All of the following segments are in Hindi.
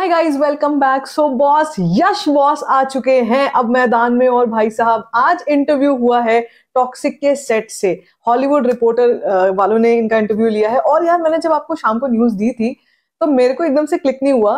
हाय guys welcome back so boss Yash boss आ चुके हैं अब मैदान में और भाई साहब आज इंटरव्यू हुआ है टॉक्सिक के सेट से हॉलीवुड रिपोर्टर वालों ने इनका इंटरव्यू लिया है और यार मैंने जब आपको शाम को न्यूज दी थी तो मेरे को एकदम से क्लिक नहीं हुआ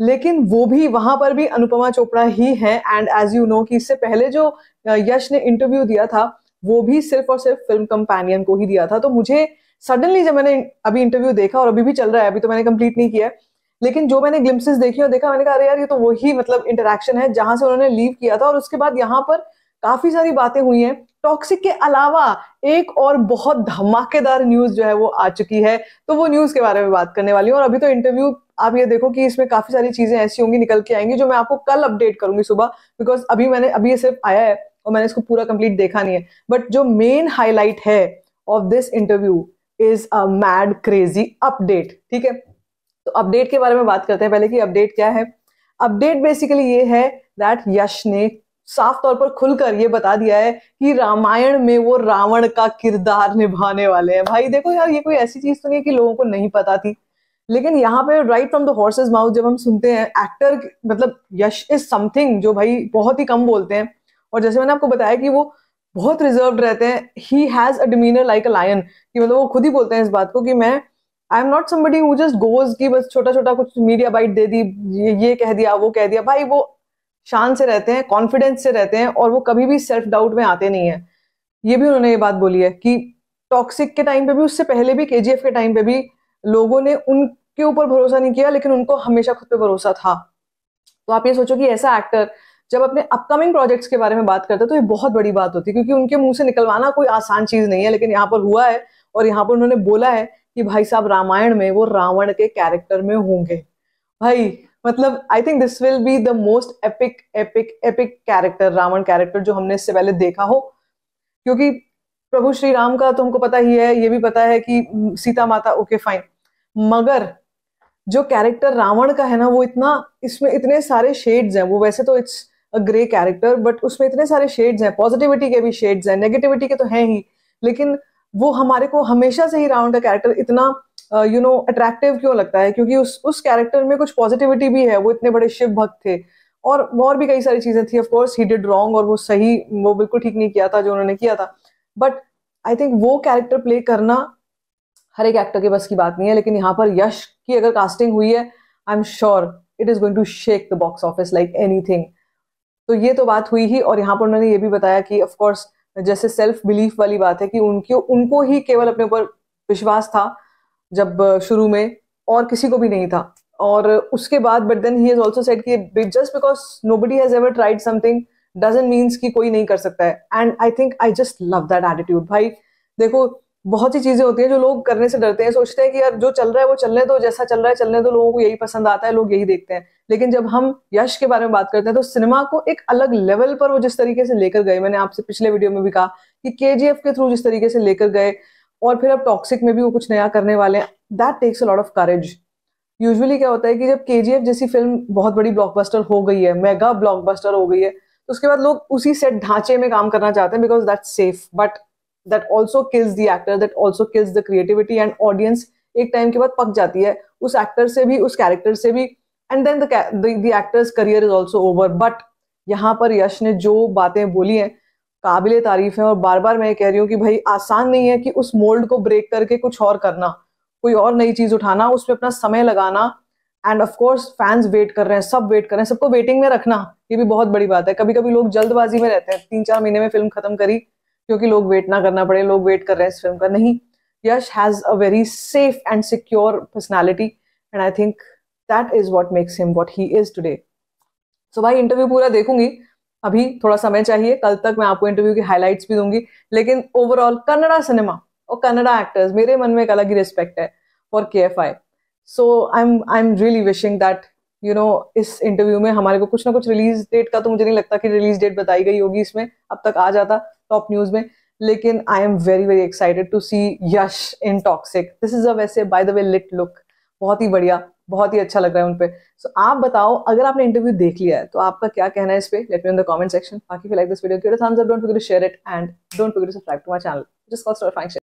लेकिन वो भी वहां पर भी अनुपमा चोपड़ा ही है एंड एज यू नो कि इससे पहले जो यश ने इंटरव्यू दिया था वो भी सिर्फ और सिर्फ फिल्म कंपेनियन को ही दिया था तो मुझे सडनली जब मैंने अभी इंटरव्यू देखा और अभी भी चल रहा है अभी तो मैंने कंप्लीट नहीं किया है लेकिन जो मैंने ग्लिम्सिस देखी और देखा मैंने कहा अरे यार ये तो वही मतलब इंटरेक्शन है जहां से उन्होंने लीव किया था और उसके बाद यहाँ पर काफी सारी बातें हुई हैं टॉक्सिक के अलावा एक और बहुत धमाकेदार न्यूज जो है वो आ चुकी है तो वो न्यूज के बारे में बात करने वाली हूँ और अभी तो इंटरव्यू आप ये देखो कि इसमें काफी सारी चीजें ऐसी होंगी निकल के आएंगी जो मैं आपको कल अपडेट करूंगी सुबह बिकॉज अभी मैंने अभी ये सिर्फ आया है और मैंने इसको पूरा कंप्लीट देखा नहीं है बट जो मेन हाईलाइट है of this interview is a mad crazy update ठीक है तो अपडेट के बारे में बात करते हैं पहले कि अपडेट क्या है अपडेट बेसिकली ये है दैट यश ने साफ तौर पर खुलकर ये बता दिया है कि रामायण में वो रावण का किरदार निभाने वाले हैं भाई देखो यार ये कोई ऐसी चीज तो नहीं है कि लोगों को नहीं पता थी लेकिन यहाँ पे right from the horse's mouth जब हम सुनते हैं एक्टर मतलब यश इज समथिंग जो भाई बहुत ही कम बोलते हैं और जैसे मैंने आपको बताया कि वो बहुत रिजर्व रहते हैं he has a demeanour like a lion कि मतलब वो खुद ही बोलते हैं इस बात को कि मैं I am not somebody who just goes की बस छोटा छोटा कुछ मीडिया बाइट दे दी ये, ये कह दिया वो कह दिया भाई वो शान से रहते हैं कॉन्फिडेंस से रहते हैं और वो कभी भी सेल्फ डाउट में आते नहीं है ये भी उन्होंने ये बात बोली है कि टॉक्सिक के टाइम पे भी उससे पहले भी के के टाइम पे भी लोगों ने उनके ऊपर भरोसा नहीं किया लेकिन उनको हमेशा खुद पे भरोसा था तो आप ये सोचो कि ऐसा एक्टर जब अपने अपकमिंग प्रोजेक्ट्स के बारे में बात करते तो ये बहुत बड़ी बात होती है क्योंकि उनके मुंह से निकलवाना कोई आसान चीज नहीं है लेकिन यहाँ पर हुआ है और यहाँ पर उन्होंने बोला है कि भाई साहब रामायण में वो रावण के कैरेक्टर में होंगे भाई मतलब I think this will be the most epic epic epic character Ravan character जो हमने इससे पहले देखा हो क्योंकि प्रभु श्री राम का तो हमको पता ही है ये भी पता है कि सीता माता ओके फाइन मगर जो कैरेक्टर रावण का है ना वो इतना इसमें इतने सारे शेड्स हैं वो वैसे तो it's a grey character but उसमें इतने सारे शेड्स हैं पॉजिटिविटी के भी शेड्स हैं नेगेटिविटी के तो हैं ही लेकिन वो हमारे को हमेशा से ही रावण का कैरेक्टर इतना यू नो अट्रैक्टिव क्यों लगता है क्योंकि उस उस कैरेक्टर में कुछ पॉजिटिविटी भी है वो इतने बड़े शिव भक्त थे और और भी कई सारी चीजें थी कोर्स ही डिड रॉन्ग और वो सही वो बिल्कुल ठीक नहीं किया था जो उन्होंने किया था बट आई थिंक वो कैरेक्टर प्ले करना हर एक एक्टर के बस की बात नहीं है लेकिन यहाँ पर यश की अगर कास्टिंग हुई है I am sure it is going to shake the box office like any तो ये तो बात हुई ही और यहाँ पर उन्होंने ये भी बताया कि ऑफकोर्स जैसे सेल्फ बिलीफ वाली बात है कि उनके उनको ही केवल अपने ऊपर विश्वास था जब शुरू में और किसी को भी नहीं था और उसके बाद but then he has also said कि just because nobody has ever tried something doesn't means कि कोई नहीं कर सकता है and I think I just love that attitude भाई देखो बहुत सी चीजें होती हैं जो लोग करने से डरते हैं सोचते हैं कि यार जो चल रहा है वो चलने दो जैसा चल रहा है चलने दो लोगों को यही पसंद आता है लोग यही देखते हैं लेकिन जब हम यश के बारे में बात करते हैं तो सिनेमा को एक अलग लेवल पर वो जिस तरीके से लेकर गए मैंने आपसे पिछले वीडियो में भी कहा कि के के थ्रू जिस तरीके से लेकर गए और फिर अब टॉक्सिक में भी वो कुछ नया करने वाले हैं that takes a lot of courage usually क्या होता है कि जब के जैसी फिल्म बहुत बड़ी ब्लॉकबस्टर हो गई है मेगा ब्लॉकबस्टर हो गई है तो उसके बाद लोग उसी सेट ढांचे में काम करना चाहते हैं because that safe but that also kills the actor that also kills the creativity and audience एक टाइम के बाद पक जाती है उस एक्टर से भी उस कैरेक्टर से भी and then the actors career is also over but यहाँ पर यश ने जो बातें बोली हैं काबिल तारीफ है और बार बार मैं कह रही हूँ कि भाई आसान नहीं है कि उस मोल्ड को ब्रेक करके कुछ और करना कोई और नई चीज उठाना उसमें अपना समय लगाना एंड ऑफकोर्स फैंस वेट कर रहे हैं सब वेट कर रहे हैं सबको वेटिंग में रखना ये भी बहुत बड़ी बात है कभी कभी लोग जल्दबाजी में रहते हैं तीन चार महीने में फिल्म खत्म करी क्योंकि लोग वेट ना करना पड़े लोग वेट कर रहे हैं इस फिल्म का नहीं Yash has a very safe and secure personality and I think that is what makes him what he is today so भाई इंटरव्यू पूरा देखूंगी अभी थोड़ा समय चाहिए कल तक मैं आपको इंटरव्यू की हाईलाइट्स भी दूंगी लेकिन ओवरऑल कन्नड़ा सिनेमा और कन्नड़ा एक्टर्स मेरे मन में एक अलग ही रिस्पेक्ट है for K F I so I am I am really wishing that you know इस इंटरव्यू में हमारे को कुछ ना कुछ रिलीज डेट का तो मुझे नहीं लगता कि रिलीज डेट बताई गई होगी इसमें अब तक आ जाता टॉप न्यूज में लेकिन I am very very excited to see Yash in Toxic this is a वैसे by the way lit look बहुत ही बढ़िया बहुत ही अच्छा लग रहा है उनपे सो so, आप बताओ अगर आपने इंटरव्यू देख लिया है तो आपका क्या कहना है इस पे let me in the comment section बाकी like this video thumbs don't forget to share it and don't forget to subscribe to my channel just call star function